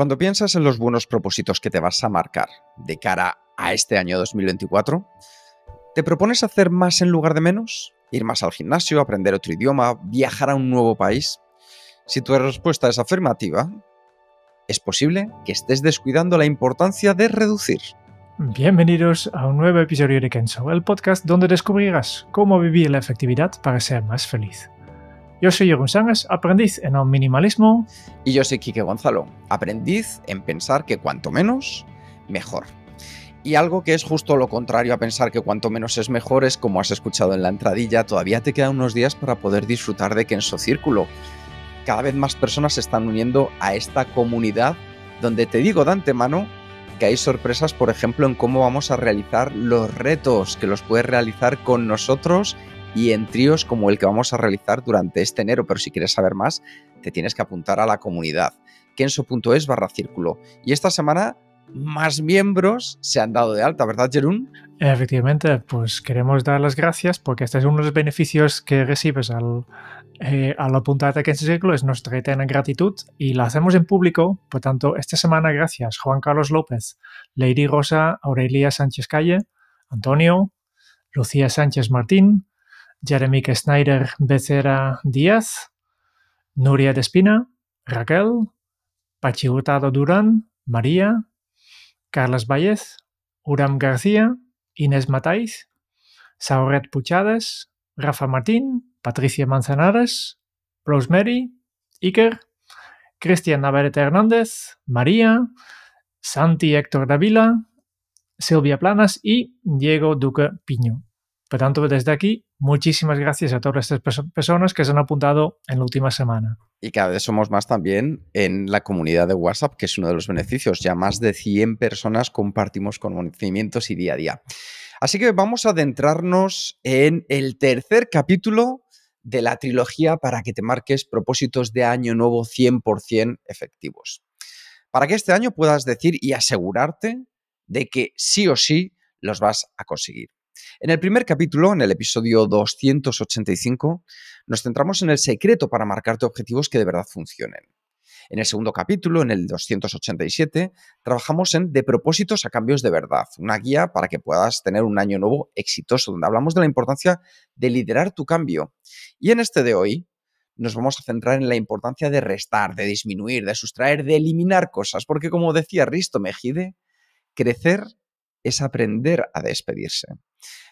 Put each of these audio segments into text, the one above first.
Cuando piensas en los buenos propósitos que te vas a marcar de cara a este año 2024, ¿te propones hacer más en lugar de menos? ¿Ir más al gimnasio, aprender otro idioma, viajar a un nuevo país? Si tu respuesta es afirmativa, es posible que estés descuidando la importancia de reducir. Bienvenidos a un nuevo episodio de Kenzo, el podcast donde descubrirás cómo vivir la efectividad para ser más feliz. Yo soy Jeroen Sánchez, aprendiz en el minimalismo. Y yo soy Quique Gonzalo, aprendiz en pensar que cuanto menos, mejor. Y algo que es justo lo contrario a pensar que cuanto menos es mejor es como has escuchado en la entradilla, todavía te quedan unos días para poder disfrutar de que en su círculo cada vez más personas se están uniendo a esta comunidad donde te digo de antemano que hay sorpresas, por ejemplo, en cómo vamos a realizar los retos que los puedes realizar con nosotros y en tríos como el que vamos a realizar durante este enero. Pero si quieres saber más, te tienes que apuntar a la comunidad. Kenso.es barra círculo. Y esta semana más miembros se han dado de alta, ¿verdad, Jerún? Efectivamente, pues queremos dar las gracias porque este es uno de los beneficios que recibes al, eh, al apuntarte a Círculo, es nuestra eterna gratitud y la hacemos en público. Por tanto, esta semana, gracias Juan Carlos López, Lady Rosa, Aurelia Sánchez Calle, Antonio, Lucía Sánchez Martín, Jeremy Schneider Becerra Díaz, Nuria Despina, Espina, Raquel, Pachi Durán, María, Carlos Vallez, Uram García, Inés Matáis, Sauret Puchades, Rafa Martín, Patricia Manzanares, Rosemary, Iker, Cristian Navarrete Hernández, María, Santi Héctor Davila, Silvia Planas y Diego Duque Piño. Por tanto, desde aquí Muchísimas gracias a todas estas personas que se han apuntado en la última semana. Y cada vez somos más también en la comunidad de WhatsApp, que es uno de los beneficios. Ya más de 100 personas compartimos conocimientos y día a día. Así que vamos a adentrarnos en el tercer capítulo de la trilogía para que te marques propósitos de año nuevo 100% efectivos. Para que este año puedas decir y asegurarte de que sí o sí los vas a conseguir. En el primer capítulo, en el episodio 285, nos centramos en el secreto para marcarte objetivos que de verdad funcionen. En el segundo capítulo, en el 287, trabajamos en De propósitos a cambios de verdad, una guía para que puedas tener un año nuevo exitoso, donde hablamos de la importancia de liderar tu cambio. Y en este de hoy, nos vamos a centrar en la importancia de restar, de disminuir, de sustraer, de eliminar cosas, porque como decía Risto Mejide, crecer es aprender a despedirse.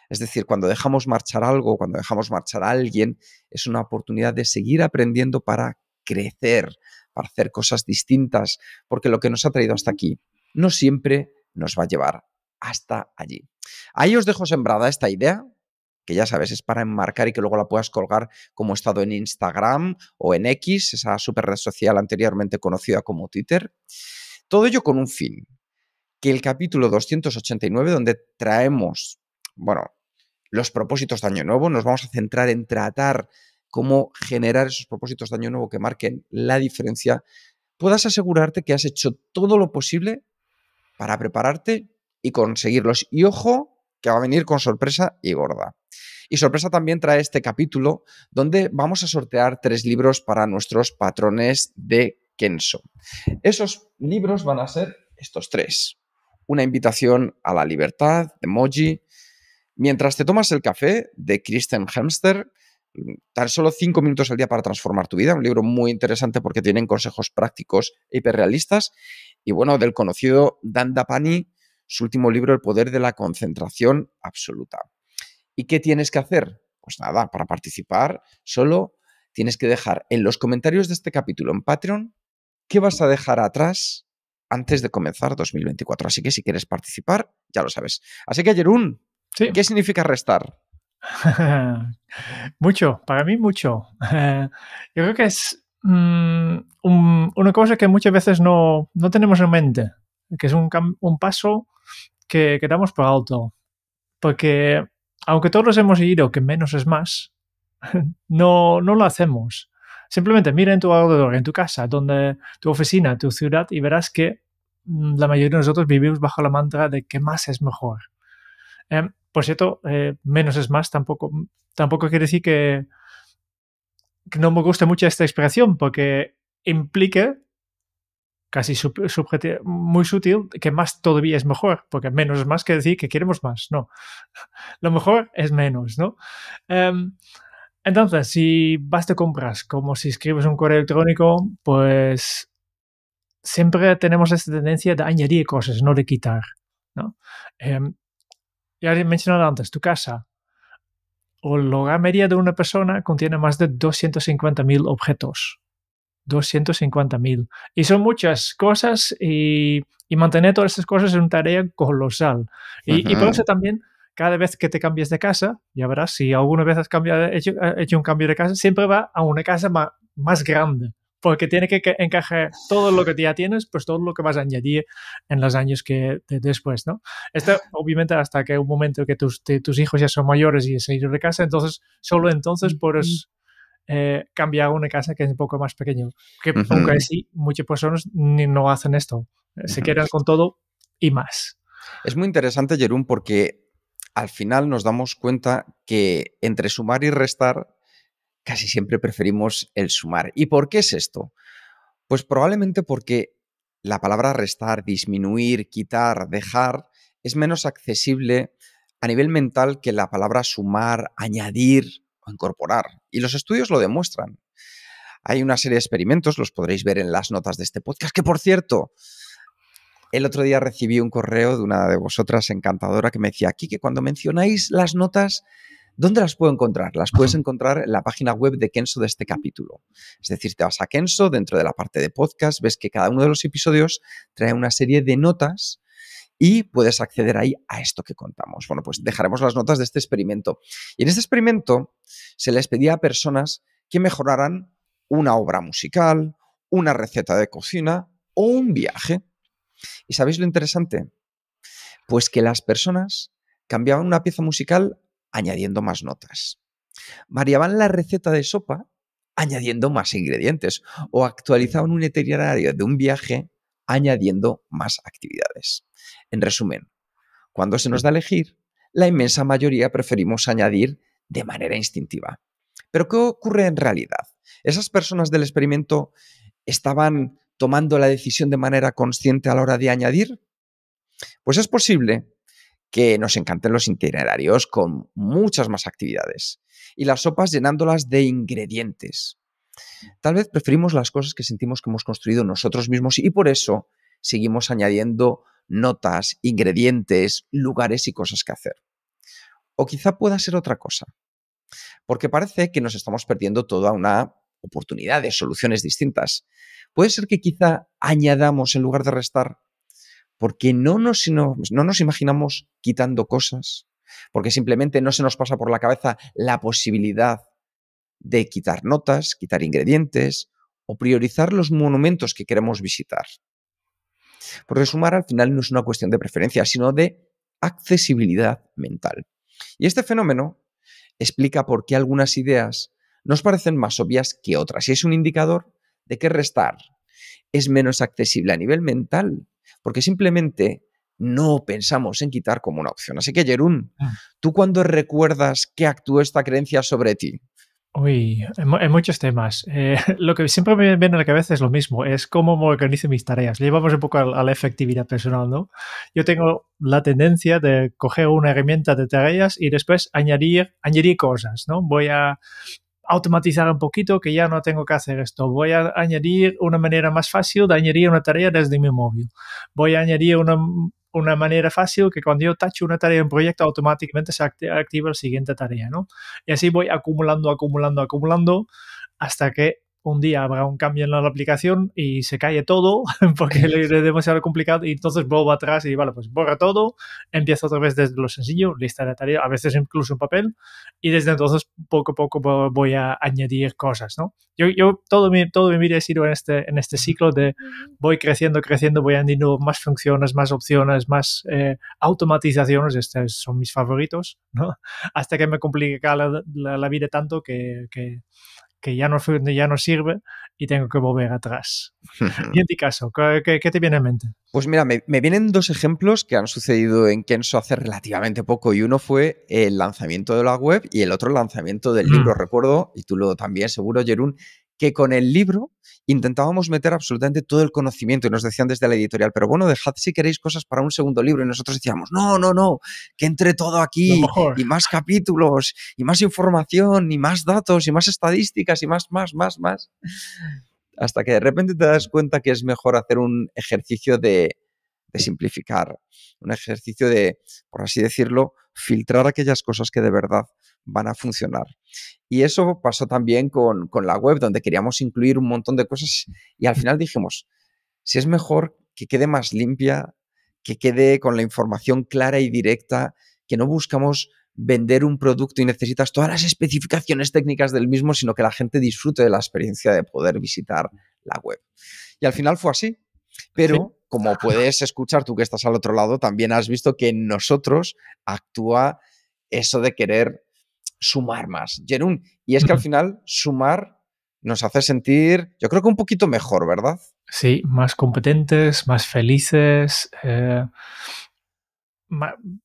Es decir, cuando dejamos marchar algo, cuando dejamos marchar a alguien, es una oportunidad de seguir aprendiendo para crecer, para hacer cosas distintas, porque lo que nos ha traído hasta aquí no siempre nos va a llevar hasta allí. Ahí os dejo sembrada esta idea, que ya sabes, es para enmarcar y que luego la puedas colgar como estado en Instagram o en X, esa super red social anteriormente conocida como Twitter. Todo ello con un fin, que el capítulo 289, donde traemos, bueno, los propósitos de Año Nuevo. Nos vamos a centrar en tratar cómo generar esos propósitos de Año Nuevo que marquen la diferencia. Puedas asegurarte que has hecho todo lo posible para prepararte y conseguirlos. Y ojo, que va a venir con sorpresa y gorda. Y sorpresa también trae este capítulo donde vamos a sortear tres libros para nuestros patrones de Kenso. Esos libros van a ser estos tres. Una invitación a la libertad de Moji, Mientras te tomas el café de Kristen Helmster, tan solo cinco minutos al día para transformar tu vida, un libro muy interesante porque tienen consejos prácticos hiperrealistas. Y bueno, del conocido Dan Dapani, su último libro, El poder de la concentración absoluta. ¿Y qué tienes que hacer? Pues nada, para participar solo tienes que dejar en los comentarios de este capítulo en Patreon qué vas a dejar atrás antes de comenzar 2024. Así que si quieres participar, ya lo sabes. Así que, ayer un ¿Qué significa restar? mucho, para mí mucho. Yo creo que es mm, una cosa que muchas veces no, no, tenemos en mente, que es un, un paso que, que, damos por alto. Porque aunque todos hemos ido que menos es más, no, no lo hacemos. Simplemente mira en tu alrededor, en tu casa, donde tu oficina, tu ciudad, y verás que mm, la mayoría de nosotros vivimos bajo la mantra de que más es mejor. Em, por cierto, eh, menos es más, tampoco, tampoco quiere decir que, no me guste mucho esta expresión, porque implica, casi muy sutil, que más todavía es mejor, porque menos es más quiere decir que queremos más, no. Lo mejor es menos, ¿no? Em, entonces, si vas de compras como si escribes un correo electrónico, pues siempre tenemos esta tendencia de añadir cosas, no de quitar. ¿no? Em, ya he mencionado antes, tu casa o la media de una persona contiene más de 250.000 objetos. 250.000. Y son muchas cosas y, mantener todas esas cosas es una tarea colosal. Y, por eso también, cada vez que te cambies de casa, ya verás, si alguna vez has, hecho, un cambio de casa, siempre va a una casa más grande porque tiene que encajar todo lo que ya tienes, pues todo lo que vas a añadir en los años que después, ¿no? Esto obviamente hasta que un momento que tus, hijos ya son mayores y se irán de casa, entonces solo entonces puedes eh, cambiar una casa que es un poco más pequeña. Que aunque muchas personas no hacen esto, se quedan con todo y más. Es muy interesante, Jerón, porque al final nos damos cuenta que entre sumar y restar casi siempre preferimos el sumar. ¿Y por qué es esto? Pues probablemente porque la palabra restar, disminuir, quitar, dejar es menos accesible a nivel mental que la palabra sumar, añadir o incorporar. Y los estudios lo demuestran. Hay una serie de experimentos, los podréis ver en las notas de este podcast, que por cierto, el otro día recibí un correo de una de vosotras encantadora que me decía, aquí que cuando mencionáis las notas ¿Dónde las puedo encontrar? Las puedes encontrar en la página web de Kenso de este capítulo. Es decir, te vas a Kenso, dentro de la parte de podcast, ves que cada uno de los episodios trae una serie de notas y puedes acceder ahí a esto que contamos. Bueno, pues dejaremos las notas de este experimento. Y en este experimento se les pedía a personas que mejoraran una obra musical, una receta de cocina o un viaje. ¿Y sabéis lo interesante? Pues que las personas cambiaban una pieza musical añadiendo más notas. Variaban la receta de sopa añadiendo más ingredientes o actualizaban un itinerario de un viaje añadiendo más actividades. En resumen, cuando se nos da elegir, la inmensa mayoría preferimos añadir de manera instintiva. Pero ¿qué ocurre en realidad? ¿Esas personas del experimento estaban tomando la decisión de manera consciente a la hora de añadir? Pues es posible que nos encanten los itinerarios con muchas más actividades y las sopas llenándolas de ingredientes. Tal vez preferimos las cosas que sentimos que hemos construido nosotros mismos y por eso seguimos añadiendo notas, ingredientes, lugares y cosas que hacer. O quizá pueda ser otra cosa, porque parece que nos estamos perdiendo toda una oportunidad de soluciones distintas. Puede ser que quizá añadamos en lugar de restar porque no nos, imaginamos quitando cosas, porque simplemente no se nos pasa por la cabeza la posibilidad de quitar notas, quitar ingredientes o priorizar los monumentos que queremos visitar. Por sumar al final no es una cuestión de preferencia, sino de accesibilidad mental. Y este fenómeno explica por qué algunas ideas nos parecen más obvias que otras y es un indicador de que restar es menos accesible a nivel mental porque simplemente no pensamos en quitar como una opción. Así que, Jerún, ah. ¿tú cuándo recuerdas que actuó esta creencia sobre ti? Uy, en, muchos temas. Eh, lo que siempre me viene a la cabeza es lo mismo, es cómo me organizo mis tareas. Llevamos un poco a, la efectividad personal, ¿no? Yo tengo la tendencia de coger una herramienta de tareas y después añadir, añadir cosas, ¿no? Voy a automatizar un poquito, que ya no tengo que hacer esto. Voy a añadir una manera más fácil de añadir una tarea desde mi móvil. Voy a añadir una, manera fácil que cuando yo tacho una tarea en proyecto, automáticamente se activa la siguiente tarea, ¿no? Y así voy acumulando, acumulando, acumulando hasta que un día habrá un cambio en la aplicación y se cae todo porque es demasiado complicado y entonces vuelvo atrás y vale, pues borra todo, empiezo otra vez desde lo sencillo, lista de tareas, a veces incluso un papel y desde entonces poco a poco voy a añadir cosas, ¿no? Yo, yo todo, mi, todo mi vida he sido en este, en este ciclo de voy creciendo, creciendo, voy añadiendo más funciones, más opciones, más eh, automatizaciones, estos son mis favoritos, ¿no? Hasta que me complica la, vida tanto que que ya no, ya no sirve y tengo que volver atrás. y en ti caso, ¿qué, te viene en mente? Pues mira, me, vienen dos ejemplos que han sucedido en Kenso hace relativamente poco y uno fue el lanzamiento de la web y el otro el lanzamiento del mm. libro. Recuerdo, y tú lo también seguro, Jerún, que con el libro intentábamos meter absolutamente todo el conocimiento y nos decían desde la editorial, pero bueno, dejad si queréis cosas para un segundo libro y nosotros decíamos, no, no, no, que entre todo aquí y más capítulos y más información y más datos y más estadísticas y más, más, más, más. Hasta que de repente te das cuenta que es mejor hacer un ejercicio de, de simplificar, un ejercicio de, por así decirlo, filtrar aquellas cosas que de verdad van a funcionar. Y eso pasó también con, la web, donde queríamos incluir un montón de cosas y al final dijimos, si es mejor que quede más limpia, que quede con la información clara y directa, que no buscamos vender un producto y necesitas todas las especificaciones técnicas del mismo, sino que la gente disfrute de la experiencia de poder visitar la web. Y al final fue así, pero... Como puedes escuchar tú que estás al otro lado, también has visto que en nosotros actúa eso de querer sumar más. y es que al final sumar nos hace sentir, yo creo que un poquito mejor, ¿verdad? Sí, más competentes, más felices, eh,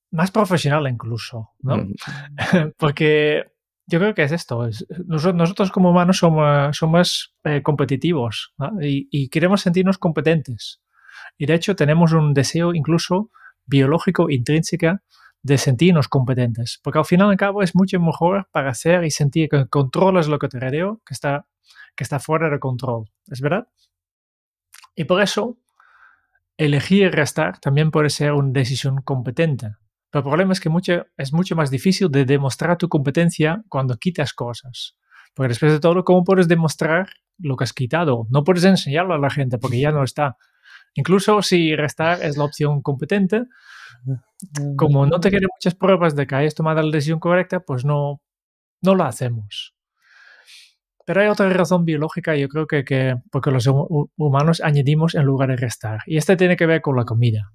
más, profesional incluso, ¿no? Porque yo creo que es esto. nosotros, como humanos somos, más eh, competitivos y, y, queremos sentirnos competentes. Y de hecho tenemos un deseo incluso biológico intrínseca de sentirnos competentes, porque al final y al cabo es mucho mejor para hacer y sentir que controlas lo que te rodeo... que está, que está fuera de control, ¿es verdad? Y por eso, elegir restar también puede ser una decisión competente. Pero el problema es que mucho, es mucho más difícil de demostrar tu competencia cuando quitas cosas. Porque después de todo, ¿cómo puedes demostrar lo que has quitado? No puedes enseñarlo a la gente porque ya no está. Incluso si restar es la opción competente, como no te quieren muchas pruebas de que hayas tomado la decisión correcta, pues no, no lo hacemos. Pero hay otra razón biológica, yo creo que, que porque los humanos añadimos en lugar de restar. Y este tiene que ver con la comida.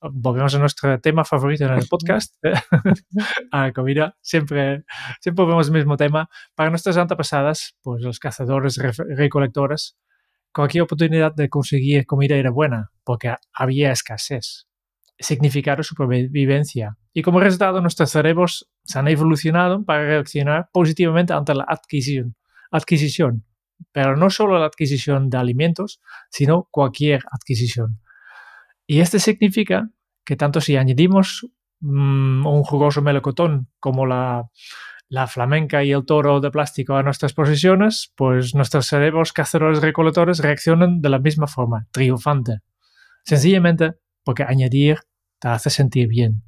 Volvemos a nuestro tema favorito en el podcast, a la ah, comida. Siempre, siempre vemos el mismo tema. Para nuestras antepasadas, pues los cazadores, recolectores, cualquier oportunidad de conseguir comida era buena, porque había escasez su supervivencia. Y como resultado, nuestros cerebros se han evolucionado para reaccionar positivamente ante la adquisición, adquisición. pero no solo la adquisición de alimentos, sino cualquier adquisición. Y esto significa que tanto si añadimos mm, un jugoso melocotón como la, la flamenca y el toro de plástico a nuestras posesiones, pues nuestros cerebros cazadores-recolectores reaccionan de la misma forma, triunfante. Sencillamente porque añadir te hace sentir bien.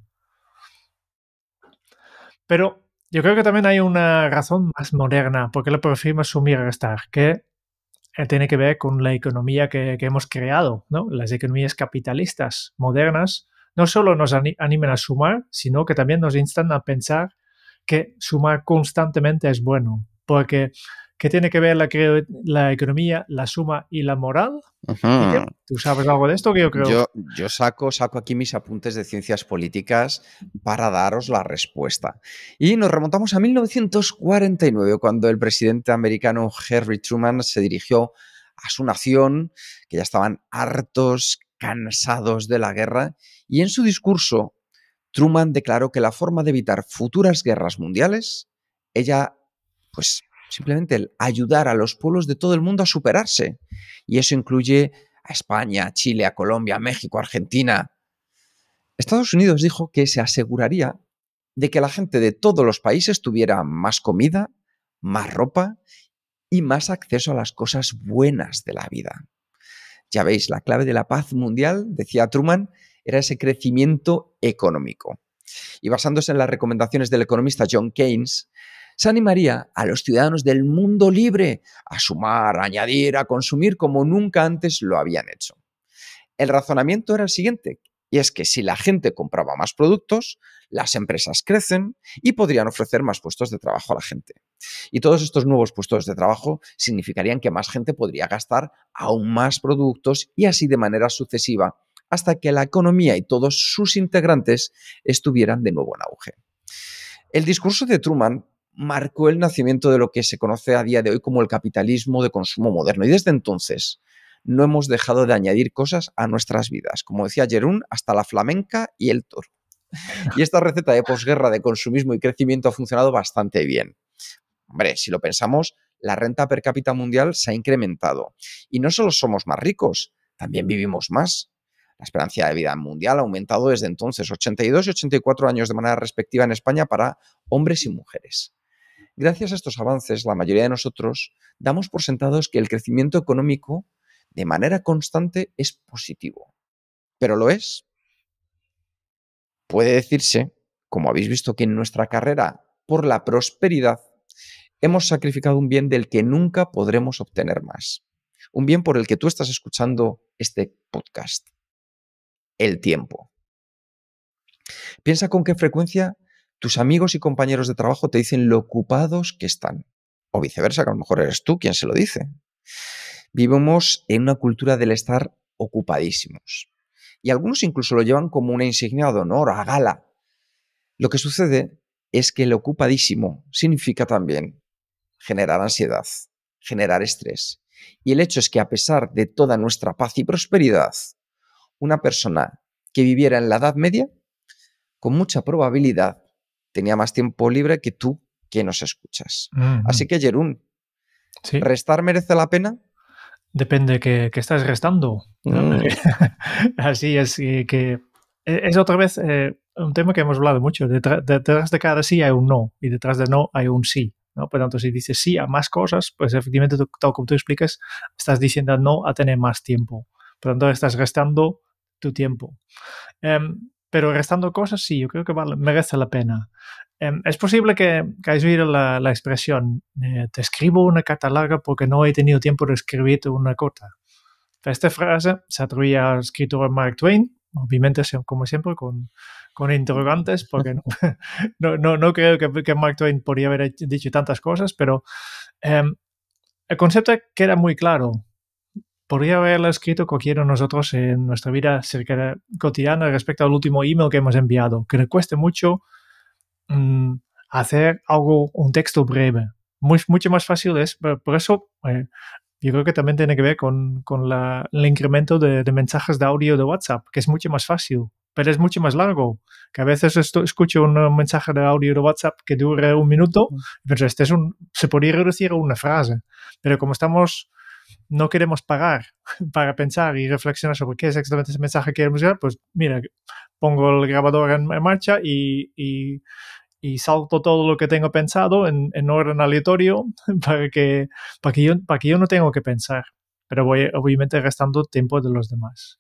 Pero yo creo que también hay una razón más moderna porque le preferimos sumir a restar, que eh, tiene que ver con la economía que, hemos creado. Las economías capitalistas modernas no solo nos animan a sumar, sino que también nos instan a pensar que sumar constantemente es bueno, porque ¿Qué tiene que ver la, economía, la suma y la moral. ¿Tú sabes algo de esto que yo creo? Yo, saco, saco aquí mis apuntes de ciencias políticas para daros la respuesta. Y nos remontamos a 1949, cuando el presidente americano Harry Truman se dirigió a su nación, que ya estaban hartos, cansados de la guerra, y en su discurso Truman declaró que la forma de evitar futuras guerras mundiales, ella pues simplemente el ayudar a los pueblos de todo el mundo a superarse. Y eso incluye a España, a Chile, a Colombia, a México, a Argentina. Estados Unidos dijo que se aseguraría de que la gente de todos los países tuviera más comida, más ropa y más acceso a las cosas buenas de la vida. Ya veis, la clave de la paz mundial, decía Truman, era ese crecimiento económico. Y basándose en las recomendaciones del economista John Keynes, se animaría a los ciudadanos del mundo libre a sumar, a añadir, a consumir como nunca antes lo habían hecho. El razonamiento era el siguiente, y es que si la gente compraba más productos, las empresas crecen y podrían ofrecer más puestos de trabajo a la gente. Y todos estos nuevos puestos de trabajo significarían que más gente podría gastar aún más productos y así de manera sucesiva hasta que la economía y todos sus integrantes estuvieran de nuevo en auge. El discurso de Truman marcó el nacimiento de lo que se conoce a día de hoy como el capitalismo de consumo moderno. Y desde entonces no hemos dejado de añadir cosas a nuestras vidas, como decía Jerón, hasta la flamenca y el toro. Y esta receta de posguerra de consumismo y crecimiento ha funcionado bastante bien. Hombre, si lo pensamos, la renta per cápita mundial se ha incrementado. Y no solo somos más ricos, también vivimos más. La esperanza de vida mundial ha aumentado desde entonces, 82 y 84 años de manera respectiva en España para hombres y mujeres. Gracias a estos avances, la mayoría de nosotros damos por sentados que el crecimiento económico de manera constante es positivo. ¿Pero lo es? Puede decirse, como habéis visto, que en nuestra carrera por la prosperidad hemos sacrificado un bien del que nunca podremos obtener más. Un bien por el que tú estás escuchando este podcast. El tiempo. Piensa con qué frecuencia tus amigos y compañeros de trabajo te dicen lo ocupados que están. O viceversa, que a lo mejor eres tú quien se lo dice. Vivimos en una cultura del estar ocupadísimos. Y algunos incluso lo llevan como una insignia de honor, a gala. Lo que sucede es que el ocupadísimo significa también generar ansiedad, generar estrés. Y el hecho es que a pesar de toda nuestra paz y prosperidad, una persona que viviera en la Edad Media, con mucha probabilidad tenía más tiempo libre que tú que nos escuchas. Mm, Así mm. que, Jerún, ¿restar merece la pena? Depende que, que estás restando. Mm. Así es que e, es otra vez eh, un tema que hemos hablado mucho. Detrás, de cada sí hay un no y detrás de no hay un sí. ¿no? Por tanto, si dices sí a más cosas, pues efectivamente, tal como tú explicas, estás diciendo no a tener más tiempo. Por tanto, estás restando tu tiempo. Em, pero restando cosas, sí, yo creo que vale, merece la pena. Em, es posible que, hayas oído la, expresión, eh, te escribo una carta larga porque no he tenido tiempo de escribirte una corta. Esta frase se atribuye al escritor Mark Twain, obviamente como siempre con, interrogantes, porque no, no, creo que, Mark Twain podría haber dicho tantas cosas, pero em, el concepto queda muy claro podría haberla escrito cualquiera de nosotros en nuestra vida cotidiana respecto al último email que hemos enviado, que le cueste mucho mm, hacer algo, un texto breve. Muy, mucho más fácil es, pero por eso eh, yo creo que también tiene que ver con, con el incremento de, de, mensajes de audio de WhatsApp, que es mucho más fácil, pero es mucho más largo. Que a veces esto, escucho un mensaje de audio de WhatsApp que dure un minuto, pero este es un, se podría reducir a una frase. Pero como estamos no queremos pagar para pensar y reflexionar sobre qué es exactamente ese mensaje que queremos llegar, pues mira, pongo el grabador en, marcha y, salto todo lo que tengo pensado en, orden aleatorio para que, para, que yo, no tengo que pensar, pero voy obviamente gastando tiempo de los demás.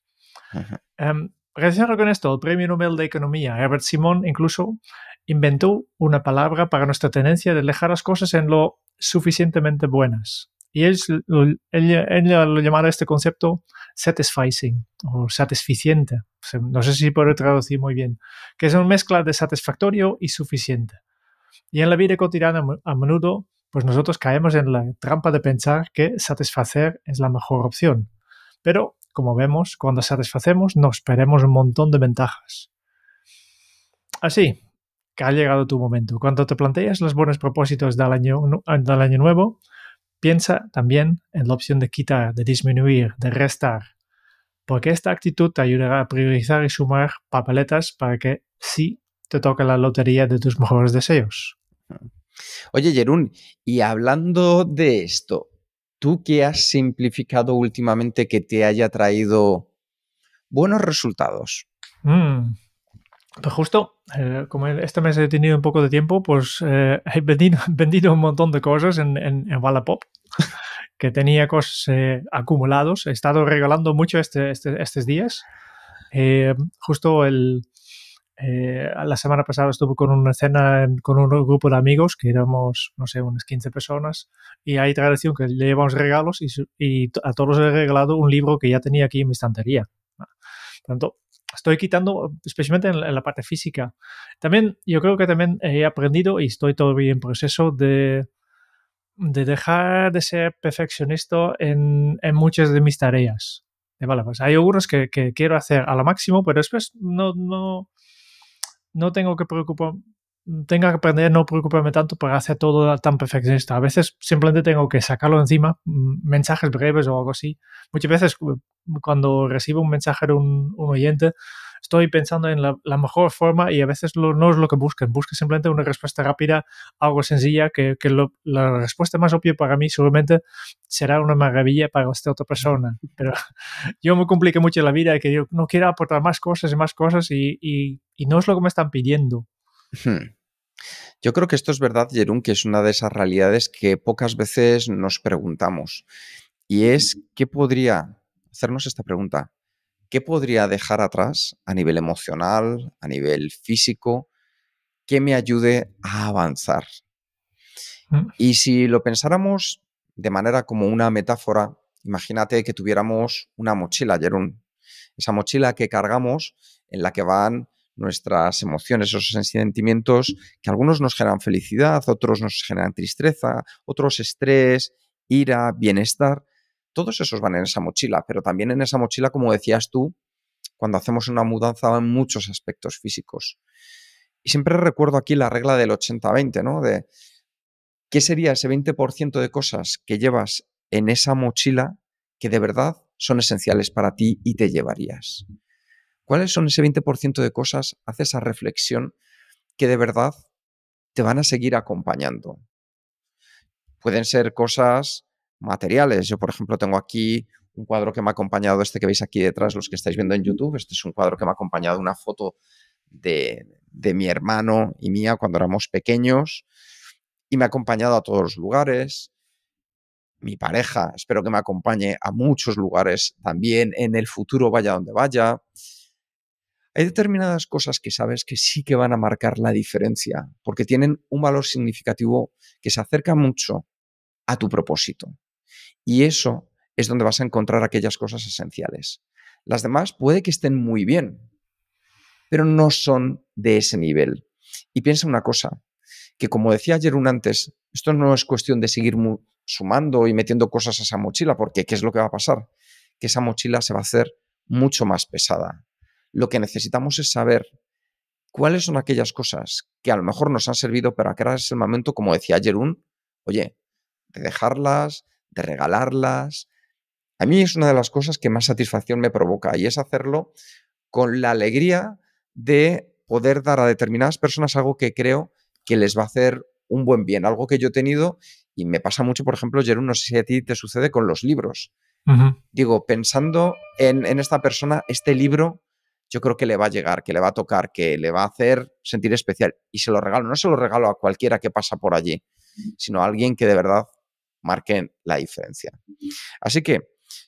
Um, relacionado con esto, el Premio Nobel de Economía, Herbert Simon, incluso inventó una palabra para nuestra tendencia de dejar las cosas en lo suficientemente buenas. Y él, lo llamaba este concepto satisficing o satisficiente. no sé si puedo traducir muy bien. Que es una mezcla de satisfactorio y suficiente. Y en la vida cotidiana a menudo, pues nosotros caemos en la trampa de pensar que satisfacer es la mejor opción. Pero, como vemos, cuando satisfacemos nos esperemos un montón de ventajas. Así, que ha llegado tu momento. Cuando te planteas los buenos propósitos del año nuevo, Piensa también en la opción de quitar, de disminuir, de restar, porque esta actitud te ayudará a priorizar y sumar papeletas para que sí te toque la lotería de tus mejores deseos. Oye, Jerún, y hablando de esto, ¿tú qué has simplificado últimamente que te haya traído buenos resultados? Mm. Pues justo, eh, como este mes he tenido un poco de tiempo, pues eh, he vendido, un montón de cosas en, en, en Wallapop, que tenía cosas eh, acumulados. He estado regalando mucho estos este, días. justo el, la semana pasada estuve con una cena con un grupo de amigos, que éramos, no sé, unas 15 personas, y hay tradición que le llevamos regalos y, a todos les he regalado un libro que ya tenía aquí en mi estantería. tanto, estoy quitando, especialmente en la, parte física. También, yo creo que también he aprendido y estoy todavía en proceso de, de dejar de ser perfeccionista en, muchas de mis tareas. Eh, pues hay algunos que, quiero hacer a lo máximo, pero después no, no, no tengo que preocuparme tenga que aprender, no preocuparme tanto para hacer todo tan perfeccionista. A veces simplemente tengo que sacarlo encima, mm, mensajes breves o algo así. Muchas veces eh, cuando recibo un mensaje de un, oyente, estoy pensando en la, mejor forma y a veces no es lo que busquen. Busquen simplemente una respuesta rápida, algo sencilla, que, la respuesta más obvia para mí seguramente será una maravilla para esta otra persona. Pero yo me complique mucho la vida, y que yo no quiero aportar más cosas y más cosas y no es lo que me están pidiendo. Hmm. Yo creo que esto es verdad, Jerón, que es una de esas realidades que pocas veces nos preguntamos. Y es, ¿qué podría hacernos esta pregunta? ¿Qué podría dejar atrás a nivel emocional, a nivel físico, que me ayude a avanzar? Hmm. Y si lo pensáramos de manera como una metáfora, imagínate que tuviéramos una mochila, Jerón. Esa mochila que cargamos en la que van nuestras emociones, esos sentimientos que algunos nos generan felicidad, otros nos generan tristeza, otros estrés, ira, bienestar. Todos esos van en esa mochila, pero también en esa mochila, como decías tú, cuando hacemos una mudanza van muchos aspectos físicos. Y siempre recuerdo aquí la regla del 80-20, ¿no? De qué sería ese 20% de cosas que llevas en esa mochila que de verdad son esenciales para ti y te llevarías. ¿Cuáles son ese 20% de cosas? hace esa reflexión que de verdad te van a seguir acompañando. Pueden ser cosas materiales. Yo, por ejemplo, tengo aquí un cuadro que me ha acompañado, este que veis aquí detrás, los que estáis viendo en YouTube. Este es un cuadro que me ha acompañado, una foto de, de mi hermano y mía cuando éramos pequeños. Y me ha acompañado a todos los lugares. Mi pareja, espero que me acompañe a muchos lugares también en el futuro, vaya donde vaya. Hay determinadas cosas que sabes que sí que van a marcar la diferencia, porque tienen un valor significativo que se acerca mucho a tu propósito. Y eso es donde vas a encontrar aquellas cosas esenciales. Las demás puede que estén muy bien, pero no son de ese nivel. Y piensa una cosa, que como decía ayer un antes, esto no es cuestión de seguir sumando y metiendo cosas a esa mochila, porque ¿qué es lo que va a pasar? Que esa mochila se va a hacer mucho más pesada lo que necesitamos es saber cuáles son aquellas cosas que a lo mejor nos han servido, pero crear ese momento, como decía Jerún, oye, de dejarlas, de regalarlas. A mí es una de las cosas que más satisfacción me provoca y es hacerlo con la alegría de poder dar a determinadas personas algo que creo que les va a hacer un buen bien, algo que yo he tenido y me pasa mucho, por ejemplo, Jerón, no sé si a ti te sucede con los libros. Digo, pensando en, esta persona, este libro yo creo que le va a llegar, que le va a tocar, que le va a hacer sentir especial. Y se lo regalo, no se lo regalo a cualquiera que pasa por allí, sino a alguien que de verdad marque la diferencia. Así que,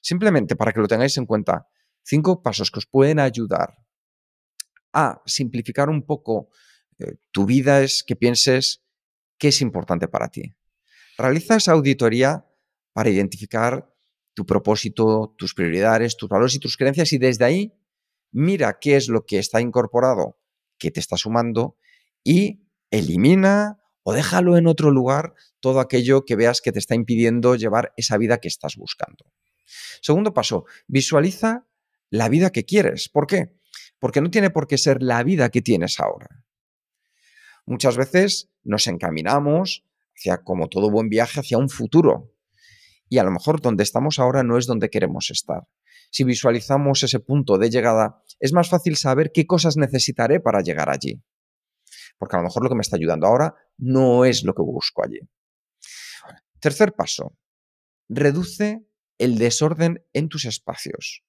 simplemente para que lo tengáis en cuenta, cinco pasos que os pueden ayudar a simplificar un poco eh, tu vida es que pienses qué es importante para ti. Realiza esa auditoría para identificar tu propósito, tus prioridades, tus valores y tus creencias y desde ahí mira qué es lo que está incorporado, que te está sumando, y elimina o déjalo en otro lugar todo aquello que veas que te está impidiendo llevar esa vida que estás buscando. Segundo paso, visualiza la vida que quieres. ¿Por qué? Porque no tiene por qué ser la vida que tienes ahora. Muchas veces nos encaminamos hacia, como todo buen viaje, hacia un futuro. Y a lo mejor donde estamos ahora no es donde queremos estar si visualizamos ese punto de llegada, es más fácil saber qué cosas necesitaré para llegar allí. Porque a lo mejor lo que me está ayudando ahora no es lo que busco allí. Tercer paso, reduce el desorden en tus espacios.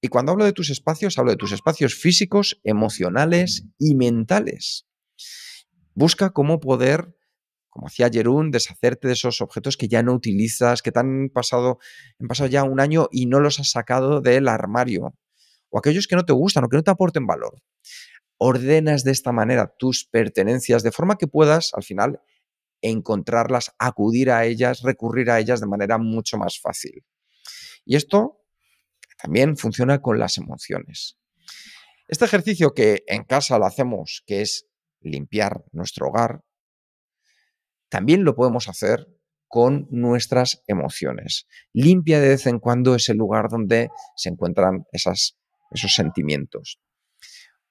Y cuando hablo de tus espacios, hablo de tus espacios físicos, emocionales y mentales. Busca cómo poder como hacía Jerún, deshacerte de esos objetos que ya no utilizas, que te han pasado, han pasado ya un año y no los has sacado del armario, o aquellos que no te gustan o que no te aporten valor. Ordenas de esta manera tus pertenencias de forma que puedas, al final, encontrarlas, acudir a ellas, recurrir a ellas de manera mucho más fácil. Y esto también funciona con las emociones. Este ejercicio que en casa lo hacemos, que es limpiar nuestro hogar, también lo podemos hacer con nuestras emociones. Limpia de vez en cuando ese lugar donde se encuentran esos sentimientos.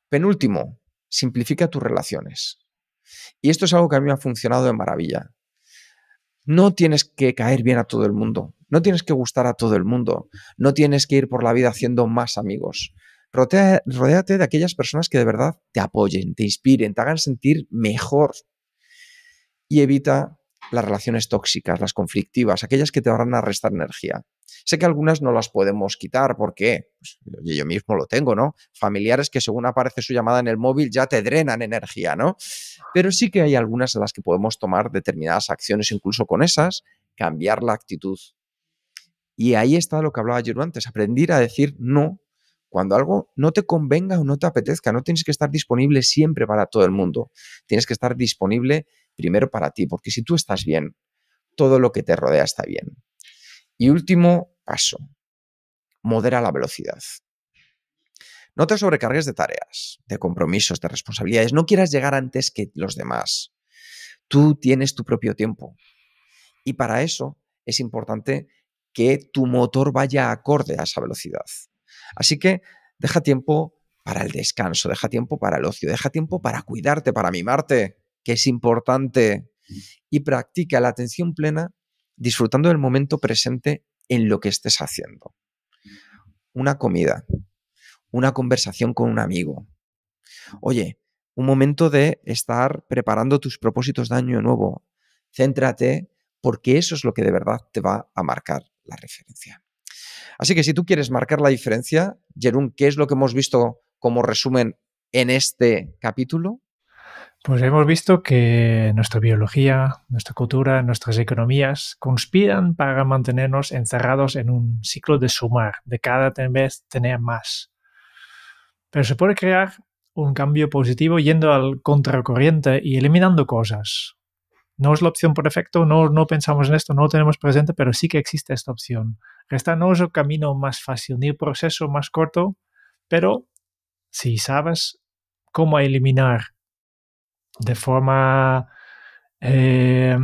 Penúltimo, simplifica tus relaciones. Y esto es algo que a mí me ha funcionado de maravilla. No tienes que caer bien a todo el mundo, no tienes que gustar a todo el mundo, no tienes que ir por la vida haciendo más amigos. rodéate de aquellas personas que de verdad te apoyen, te inspiren, te hagan sentir mejor y evita las relaciones tóxicas, las conflictivas, aquellas que te van a restar energía. Sé que algunas no las podemos quitar porque pues, yo mismo lo tengo, ¿no? Familiares que según aparece su llamada en el móvil ya te drenan energía, ¿no? Pero sí que hay algunas en las que podemos tomar determinadas acciones, incluso con esas, cambiar la actitud. Y ahí está lo que hablaba yo antes, aprender a decir no cuando algo no te convenga o no te apetezca. No tienes que estar disponible siempre para todo el mundo. Tienes que estar disponible primero para ti, porque si tú estás bien, todo lo que te rodea está bien. Y último paso, modera la velocidad. No te sobrecargues de tareas, de compromisos, de responsabilidades. No quieras llegar antes que los demás. Tú tienes tu propio tiempo. Y para eso es importante que tu motor vaya acorde a esa velocidad. Así que deja tiempo para el descanso, deja tiempo para el ocio, deja tiempo para cuidarte, para mimarte que es importante, y practica la atención plena disfrutando del momento presente en lo que estés haciendo. Una comida, una conversación con un amigo. Oye, un momento de estar preparando tus propósitos de año nuevo. Céntrate porque eso es lo que de verdad te va a marcar la referencia. Así que si tú quieres marcar la diferencia, Jerún, ¿qué es lo que hemos visto como resumen en este capítulo? Pues hemos visto que nuestra biología, nuestra cultura, nuestras economías conspiran para mantenernos encerrados en un ciclo de sumar, de cada vez tener más. Pero se puede crear un cambio positivo yendo al contracorriente y eliminando cosas. No es la opción perfecta, no, no pensamos en esto, no lo tenemos presente, pero sí que existe esta opción. Esta no es el camino más fácil ni el proceso más corto, pero si sabes cómo eliminar de forma eh,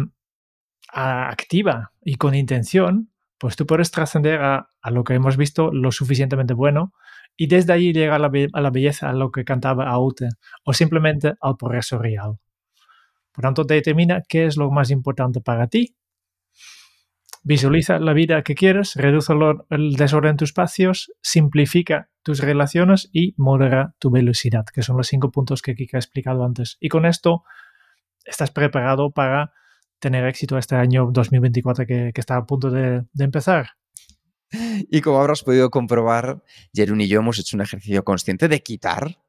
activa y con intención, pues tú puedes trascender a, lo que hemos visto lo suficientemente bueno y desde allí llegar a la, belleza, a lo que cantaba Aute, o simplemente al progreso real. Por tanto, determina qué es lo más importante para ti Visualiza la vida que quieres, reduce el desorden en tus espacios, simplifica tus relaciones y modera tu velocidad, que son los cinco puntos que Kika ha explicado antes. Y con esto estás preparado para tener éxito este año 2024 que, está a punto de, empezar. Y como habrás podido comprobar, Jerun y yo hemos hecho un ejercicio consciente de quitar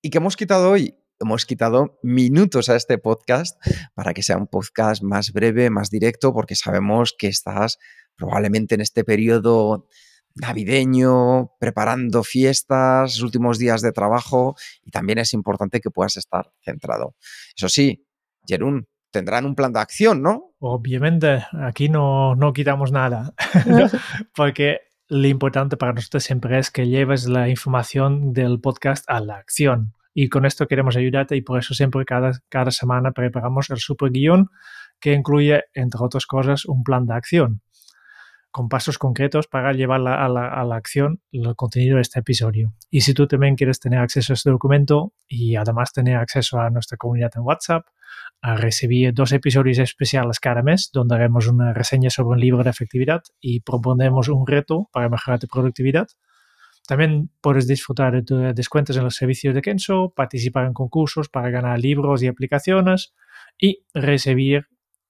y que hemos quitado hoy hemos quitado minutos a este podcast para que sea un podcast más breve, más directo, porque sabemos que estás probablemente en este periodo navideño, preparando fiestas, últimos días de trabajo y también es importante que puedas estar centrado. Eso sí, Jerún, tendrán un plan de acción, ¿no? Obviamente, aquí no, no quitamos nada, porque lo importante para nosotros siempre es que lleves la información del podcast a la acción y con esto queremos ayudarte y por eso siempre cada, cada semana preparamos el super guión que incluye, entre otras cosas, un plan de acción con pasos concretos para llevar a, la, acción el contenido de este episodio. Y si tú también quieres tener acceso a este documento y además tener acceso a nuestra comunidad en WhatsApp, a recibir dos episodios especiales cada mes donde haremos una reseña sobre un libro de efectividad y proponemos un reto para mejorar tu productividad, también puedes disfrutar de eh, descuentos en los servicios de Kenso, participar en concursos para ganar libros y aplicaciones y recibir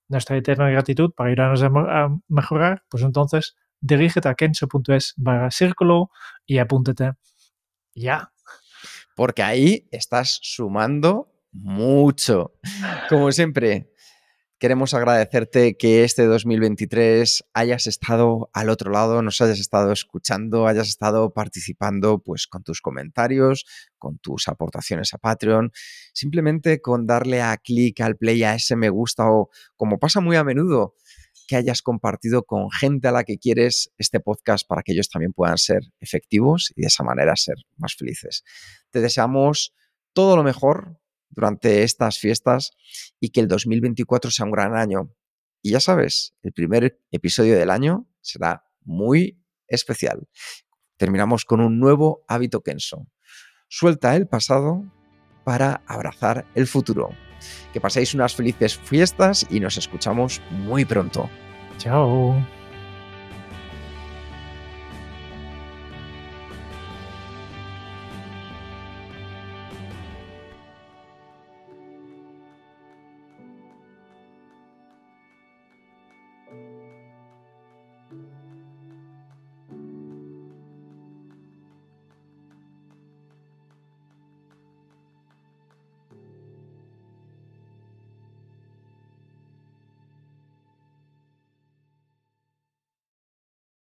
nuestra eterna gratitud para ayudarnos a, mejorar, pues entonces dirígete a kenzo.es barra círculo y apúntate ya. Porque ahí estás sumando mucho. Como siempre, Queremos agradecerte que este 2023 hayas estado al otro lado, nos hayas estado escuchando, hayas estado participando pues con tus comentarios, con tus aportaciones a Patreon, simplemente con darle a clic al play a ese me gusta o como pasa muy a menudo, que hayas compartido con gente a la que quieres este podcast para que ellos también puedan ser efectivos y de esa manera ser más felices. Te deseamos todo lo mejor durante estas fiestas y que el 2024 sea un gran año. Y ya sabes, el primer episodio del año será muy especial. Terminamos con un nuevo hábito Kenso. Suelta el pasado para abrazar el futuro. Que paséis unas felices fiestas y nos escuchamos muy pronto. Chao.